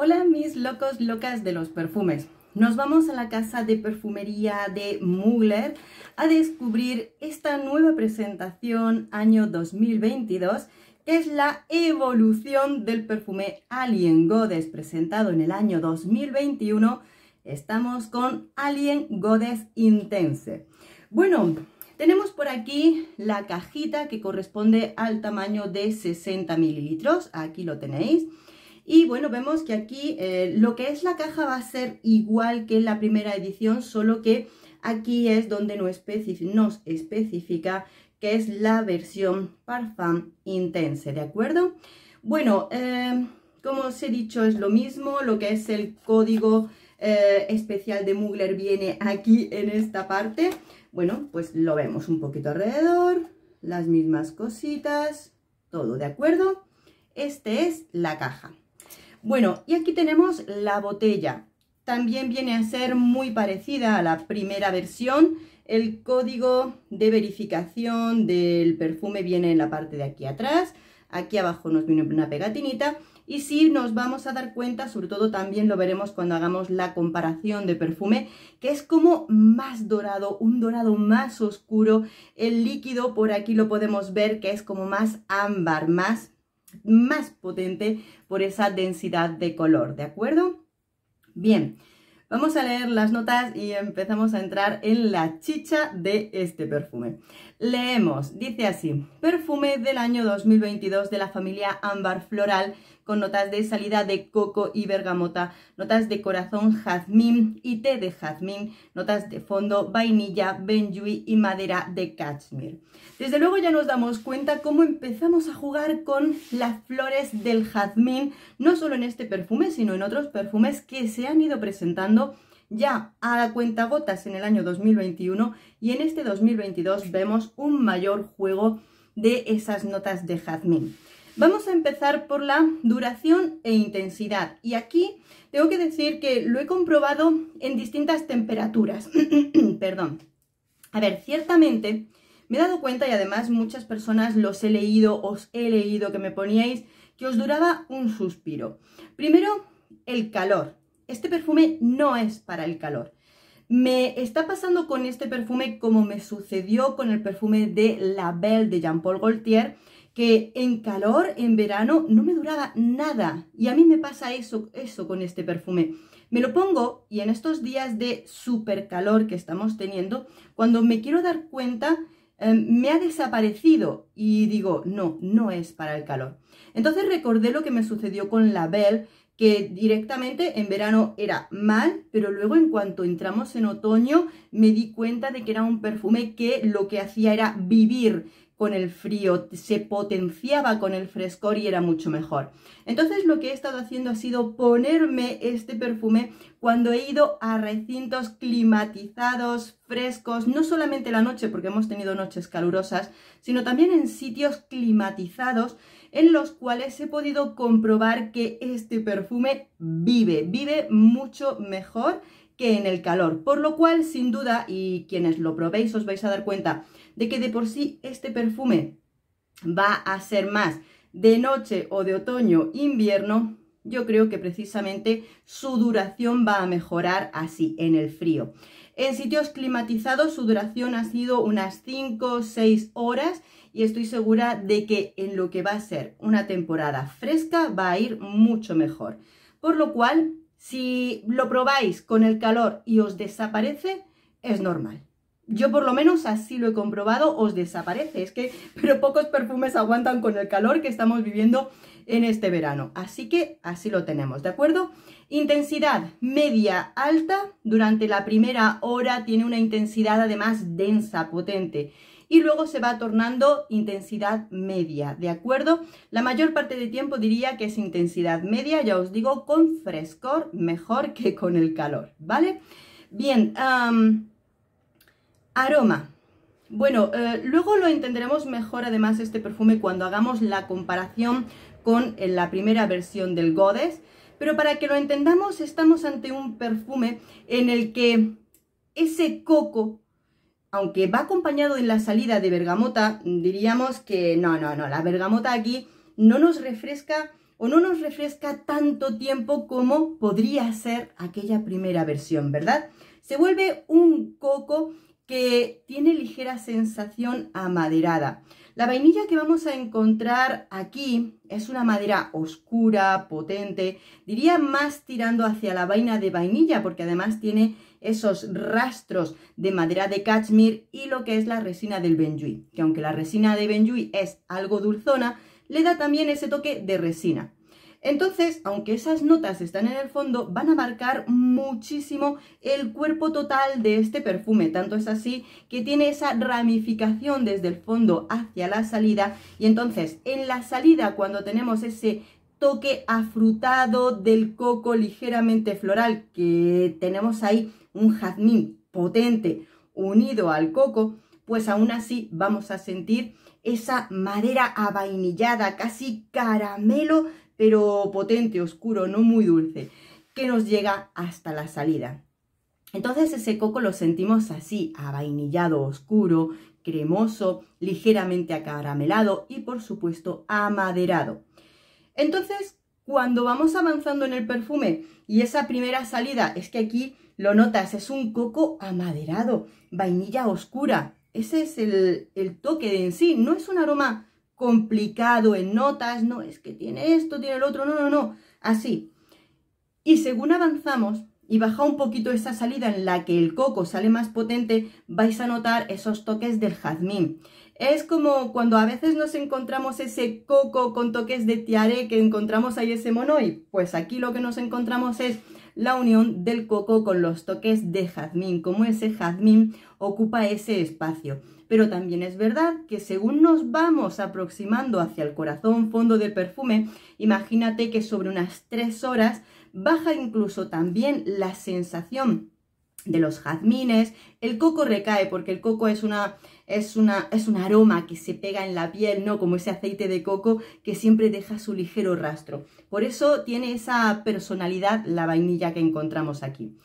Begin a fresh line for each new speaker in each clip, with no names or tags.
Hola mis locos locas de los perfumes. Nos vamos a la casa de perfumería de Mugler a descubrir esta nueva presentación año 2022 que es la evolución del perfume Alien Goddess presentado en el año 2021. Estamos con Alien Goddess Intense. Bueno, tenemos por aquí la cajita que corresponde al tamaño de 60 mililitros. Aquí lo tenéis. Y bueno, vemos que aquí eh, lo que es la caja va a ser igual que en la primera edición, solo que aquí es donde nos, especifica que es la versión Parfum Intense, ¿de acuerdo? Bueno, eh, como os he dicho, es lo mismo, lo que es el código eh, especial de Mugler viene aquí en esta parte. Bueno, pues lo vemos un poquito alrededor, las mismas cositas, todo, ¿de acuerdo? Este es la caja. Bueno, y aquí tenemos la botella. También viene a ser muy parecida a la primera versión. El código de verificación del perfume viene en la parte de aquí atrás. Aquí abajo nos viene una pegatinita. Y si nos vamos a dar cuenta, sobre todo también lo veremos cuando hagamos la comparación de perfume, que es como más dorado, un dorado más oscuro. El líquido por aquí lo podemos ver que es como más ámbar, más más potente por esa densidad de color, ¿de acuerdo? Bien, vamos a leer las notas y empezamos a entrar en la chicha de este perfume. Leemos, dice así, perfume del año 2022 de la familia ámbar floral con notas de salida de coco y bergamota, notas de corazón jazmín y té de jazmín, notas de fondo vainilla, benjuí y madera de cashmere. Desde luego ya nos damos cuenta cómo empezamos a jugar con las flores del jazmín, no solo en este perfume, sino en otros perfumes que se han ido presentando ya a la cuenta gotas en el año 2021 y en este 2022 vemos un mayor juego de esas notas de jazmín. Vamos a empezar por la duración e intensidad. Y aquí tengo que decir que lo he comprobado en distintas temperaturas. Perdón. A ver, ciertamente me he dado cuenta y además muchas personas los he leído, os he leído que me poníais que os duraba un suspiro. Primero, el calor. Este perfume no es para el calor. Me está pasando con este perfume como me sucedió con el perfume de La Belle de Jean Paul Gaultier, que en calor, en verano, no me duraba nada. Y a mí me pasa eso, eso con este perfume. Me lo pongo y en estos días de super calor que estamos teniendo, cuando me quiero dar cuenta, em, me ha desaparecido y digo, no, no es para el calor. Entonces recordé lo que me sucedió con la Belle, que directamente en verano era mal, pero luego en cuanto entramos en otoño me di cuenta de que era un perfume que lo que hacía era vivir, con el frío, se potenciaba con el frescor y era mucho mejor. Entonces lo que he estado haciendo ha sido ponerme este perfume cuando he ido a recintos climatizados, frescos, no solamente la noche, porque hemos tenido noches calurosas, sino también en sitios climatizados en los cuales he podido comprobar que este perfume vive, vive mucho mejor que en el calor. Por lo cual, sin duda, y quienes lo probéis os vais a dar cuenta de que de por sí este perfume va a ser más de noche o de otoño, invierno, yo creo que precisamente su duración va a mejorar así en el frío. En sitios climatizados su duración ha sido unas 5 o 6 horas y estoy segura de que en lo que va a ser una temporada fresca va a ir mucho mejor. Por lo cual, si lo probáis con el calor y os desaparece, es normal yo por lo menos así lo he comprobado, os desaparece. Es que, pero pocos perfumes aguantan con el calor que estamos viviendo en este verano. Así que así lo tenemos, ¿de acuerdo? Intensidad media alta durante la primera hora tiene una intensidad además densa, potente. Y luego se va tornando intensidad media, ¿de acuerdo? La mayor parte del tiempo diría que es intensidad media, ya os digo, con frescor mejor que con el calor, ¿vale? Bien, Aroma. Bueno, eh, luego lo entenderemos mejor además este perfume cuando hagamos la comparación con la primera versión del godes pero para que lo entendamos estamos ante un perfume en el que ese coco, aunque va acompañado en la salida de bergamota, diríamos que no, no, no, la bergamota aquí no nos refresca o no nos refresca tanto tiempo como podría ser aquella primera versión, ¿verdad? Se vuelve un coco que tiene ligera sensación amaderada. La vainilla que vamos a encontrar aquí es una madera oscura, potente, diría más tirando hacia la vaina de vainilla porque además tiene esos rastros de madera de Kashmir y lo que es la resina del benjuí, que aunque la resina de benjuí es algo dulzona, le da también ese toque de resina. Entonces, aunque esas notas están en el fondo, van a marcar muchísimo el cuerpo total de este perfume. Tanto es así que tiene esa ramificación desde el fondo hacia la salida. Y entonces, en la salida, cuando tenemos ese toque afrutado del coco ligeramente floral, que tenemos ahí un jazmín potente unido al coco, pues aún así vamos a sentir esa madera avainillada, casi caramelo pero potente, oscuro, no muy dulce, que nos llega hasta la salida. Entonces ese coco lo sentimos así, avainillado, oscuro, cremoso, ligeramente acaramelado y por supuesto amaderado. Entonces, cuando vamos avanzando en el perfume y esa primera salida, es que aquí lo notas, es un coco amaderado, vainilla oscura. Ese es el, el toque de en sí, no es un aroma complicado en notas, no, es que tiene esto, tiene el otro, no, no, no, así. Y según avanzamos y baja un poquito esa salida en la que el coco sale más potente, vais a notar esos toques del jazmín. Es como cuando a veces nos encontramos ese coco con toques de tiare que encontramos ahí ese mono y pues aquí lo que nos encontramos es la unión del coco con los toques de jazmín, como ese jazmín ocupa ese espacio. Pero también es verdad que según nos vamos aproximando hacia el corazón fondo del perfume, imagínate que sobre unas tres horas baja incluso también la sensación de los jazmines, el coco recae porque el coco es una es, una, es un aroma que se pega en la piel, ¿no? Como ese aceite de coco que siempre deja su ligero rastro. Por eso tiene esa personalidad la vainilla que encontramos aquí.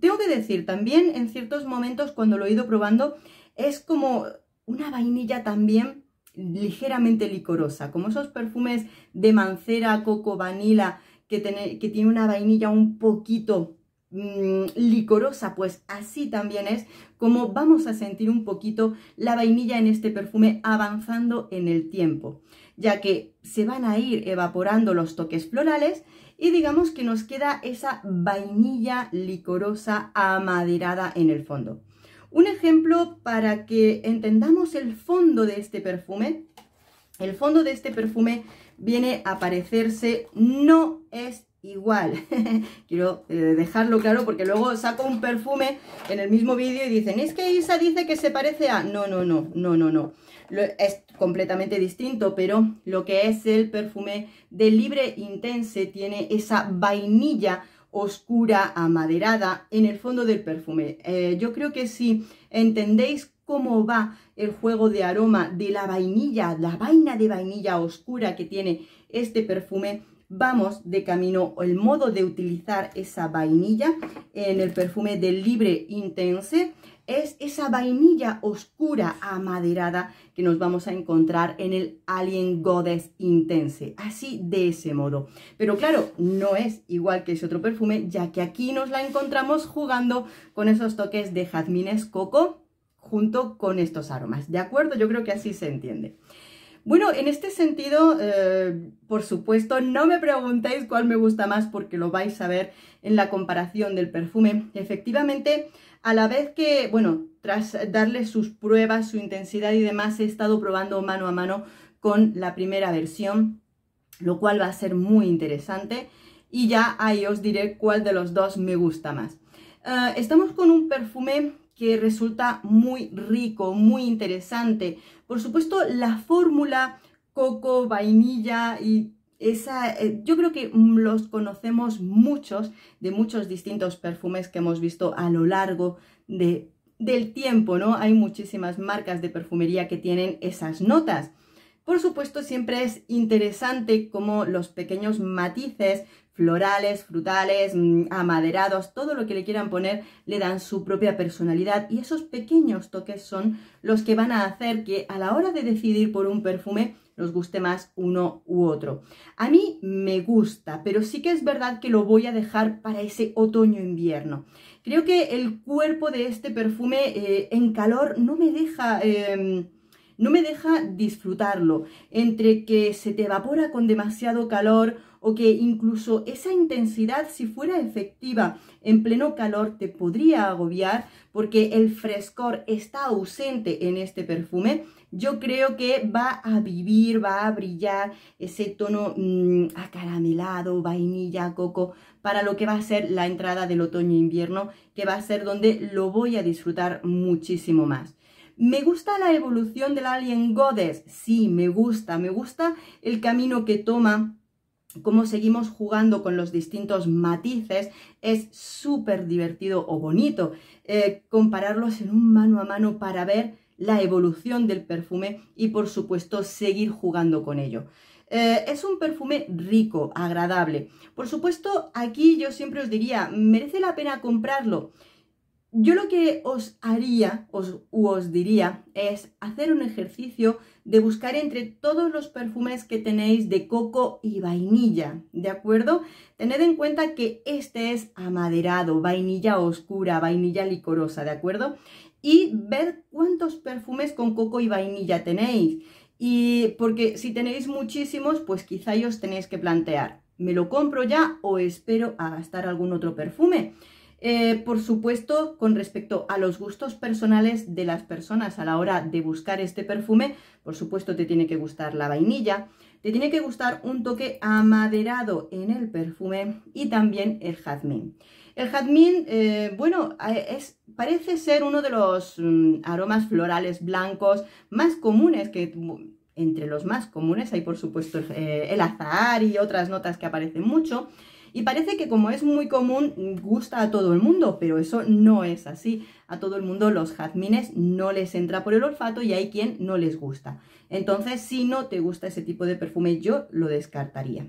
Tengo que decir, también en ciertos momentos cuando lo he ido probando, es como una vainilla también ligeramente licorosa, como esos perfumes de mancera, coco, vanila, que que tiene una vainilla un poquito Mm, licorosa, pues así también es como vamos a sentir un poquito la vainilla en este perfume avanzando en el tiempo, ya que se van a ir evaporando los toques florales y digamos que nos queda esa vainilla licorosa amaderada en el fondo. Un ejemplo para que entendamos el fondo de este perfume. El fondo de este perfume viene a parecerse, no es igual. Quiero eh, dejarlo claro porque luego saco un perfume en el mismo vídeo y dicen, es que Isa dice que se parece a... No, no, no, no, no, no. es completamente distinto, pero lo que es el perfume de Libre Intense tiene esa vainilla oscura, amaderada, en el fondo del perfume. Eh, yo creo que si entendéis cómo va el juego de aroma de la vainilla, la vaina de vainilla oscura que tiene este perfume, vamos de camino, el modo de utilizar esa vainilla en el perfume de Libre Intense es esa vainilla oscura amaderada que nos vamos a encontrar en el Alien Goddess Intense, así de ese modo. Pero claro, no es igual que ese otro perfume, ya que aquí nos la encontramos jugando con esos toques de jazmines coco junto con estos aromas, ¿de acuerdo? Yo creo que así se entiende. Bueno, en este sentido, eh, por supuesto, no me preguntéis cuál me gusta más porque lo vais a ver en la comparación del perfume. Efectivamente, a la vez que, bueno, tras darle sus pruebas, su intensidad y demás, he estado probando mano a mano con la primera versión, lo cual va a ser muy interesante y ya ahí os diré cuál de los dos me gusta más. Eh, estamos con un perfume que resulta muy rico, muy interesante. Por supuesto, la fórmula coco, vainilla y esa, eh, yo creo que los conocemos muchos de muchos distintos perfumes que hemos visto a lo largo de, del tiempo, ¿no? Hay muchísimas marcas de perfumería que tienen esas notas. Por supuesto, siempre es interesante cómo los pequeños matices, florales, frutales, mm, amaderados, todo lo que le quieran poner le dan su propia personalidad y esos pequeños toques son los que van a hacer que a la hora de decidir por un perfume nos guste más uno u otro. A mí me gusta, pero sí que es verdad que lo voy a dejar para ese otoño-invierno. Creo que el cuerpo de este perfume eh, en calor no me deja... Em, no me deja disfrutarlo, entre que se te evapora con demasiado calor o que incluso esa intensidad, si fuera efectiva en pleno calor, te podría agobiar porque el frescor está ausente en este perfume, yo creo que va a vivir, va a brillar ese tono mm, acaramelado, vainilla, coco, para lo que va a ser la entrada del otoño-invierno, que va a ser donde lo voy a disfrutar muchísimo más. Me gusta la evolución del Alien Goddess. Sí, me gusta. Me gusta el camino que toma cómo seguimos jugando con los distintos matices, es súper divertido o bonito eh, compararlos en un mano a mano para ver la evolución del perfume y por supuesto seguir jugando con ello. Eh, es un perfume rico, agradable. Por supuesto, aquí yo siempre os diría, ¿merece la pena comprarlo? Yo lo que os haría os, os diría es hacer un ejercicio de buscar entre todos los perfumes que tenéis de coco y vainilla, ¿de acuerdo? Tened en cuenta que este es amaderado, vainilla oscura, vainilla licorosa, ¿de acuerdo? Y ver cuántos perfumes con coco y vainilla tenéis. Y porque si tenéis muchísimos, pues quizá os tenéis que plantear, ¿me lo compro ya o espero a gastar algún otro perfume? Eh, por supuesto, con respecto a los gustos personales de las personas a la hora de buscar este perfume, por supuesto te tiene que gustar la vainilla, te tiene que gustar un toque amaderado en el perfume y también el jazmín. El jazmín, eh, bueno, es, parece ser uno de los mm, aromas florales blancos más comunes que... Entre los más comunes hay, por supuesto, el, azar eh, el azahar y otras notas que aparecen mucho. Y parece que como es muy común, gusta a todo el mundo, pero eso no es así. A todo el mundo los jazmines no les entra por el olfato y hay quien no les gusta. Entonces, si no te gusta ese tipo de perfume, yo lo descartaría.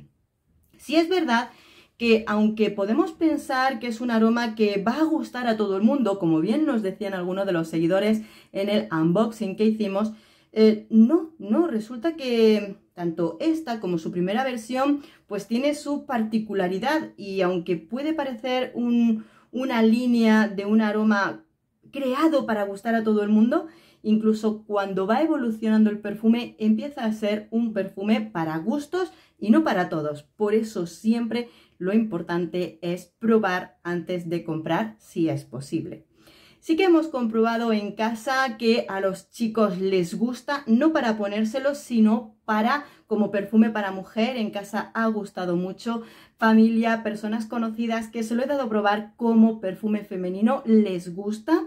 Si es verdad que aunque podemos pensar que es un aroma que va a gustar a todo el mundo, como bien nos decían algunos de los seguidores en el unboxing que hicimos, eh, no, no, resulta que tanto esta como su primera versión pues tiene su particularidad y aunque puede parecer una línea de un aroma creado para gustar a todo el mundo, incluso cuando va evolucionando el perfume empieza a ser un perfume para gustos y no para todos. Por eso siempre lo importante es probar antes de comprar si es posible. Sí que hemos comprobado en casa que a los chicos les gusta, no para ponérselos, sino para como perfume para mujer. En casa ha gustado mucho. Familia, personas conocidas que se lo he dado a probar como perfume femenino, les gusta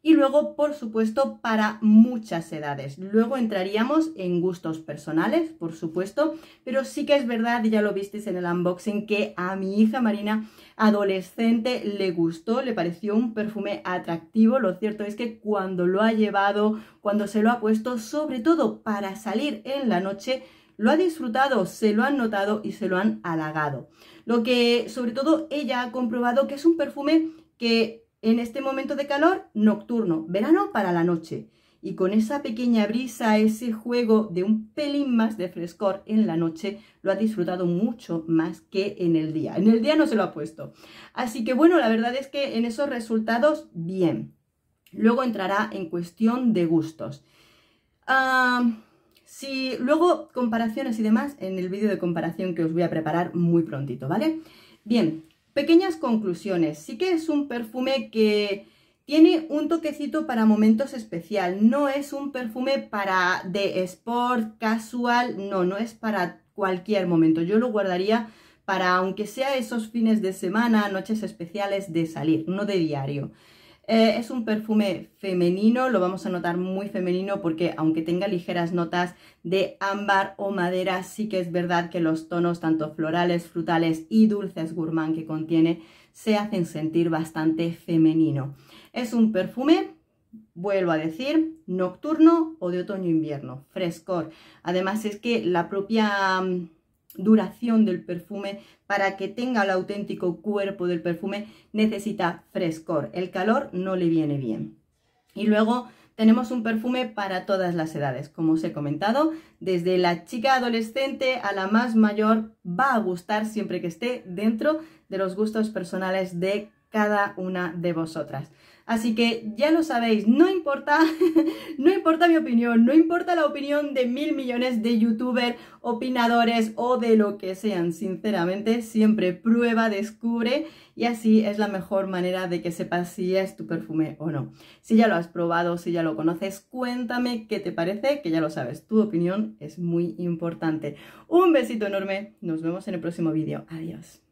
y luego, por supuesto, para muchas edades. Luego entraríamos en gustos personales, por supuesto, pero sí que es verdad, ya lo visteis en el unboxing, que a mi hija Marina adolescente le gustó, le pareció un perfume atractivo. Lo cierto es que cuando lo ha llevado, cuando se lo ha puesto, sobre todo para salir en la noche, lo ha disfrutado, se lo han notado y se lo han halagado. Lo que sobre todo ella ha comprobado que es un perfume que en este momento de calor nocturno, verano para la noche. Y con esa pequeña brisa, ese juego de un pelín más de frescor en la noche, lo ha disfrutado mucho más que en el día. En el día no se lo ha puesto. Así que bueno, la verdad es que en esos resultados, bien. Luego entrará en cuestión de gustos. Ah, si luego comparaciones y demás, en el vídeo de comparación que os voy a preparar muy prontito, ¿vale? Bien, Pequeñas conclusiones. Sí que es un perfume que tiene un toquecito para momentos especial. No es un perfume para de sport, casual. No, no es para cualquier momento. Yo lo guardaría para, aunque sea esos fines de semana, noches especiales de salir, no de diario. Eh, es un perfume femenino, lo vamos a notar muy femenino porque aunque tenga ligeras notas de ámbar o madera, sí que es verdad que los tonos tanto florales, frutales y dulces gourmand que contiene se hacen sentir bastante femenino. Es un perfume vuelvo a decir, nocturno o de otoño-invierno, frescor. Además es que la propia mm, duración del perfume, para que tenga el auténtico cuerpo del perfume, necesita frescor. El calor no le viene bien. Y luego tenemos un perfume para todas las edades. Como os he comentado, desde la chica adolescente a la más mayor va a gustar siempre que esté dentro de los gustos personales de cada una de vosotras. Así que ya lo sabéis, no importa, no importa mi opinión, no importa la opinión de mil millones de youtubers, opinadores o de lo que sean, sinceramente, siempre prueba, descubre y así es la mejor manera de que sepas si es tu perfume o no. Si ya lo has probado, si ya lo conoces, cuéntame qué te parece, que ya lo sabes, tu opinión es muy importante. Un besito enorme, nos vemos en el próximo vídeo, adiós.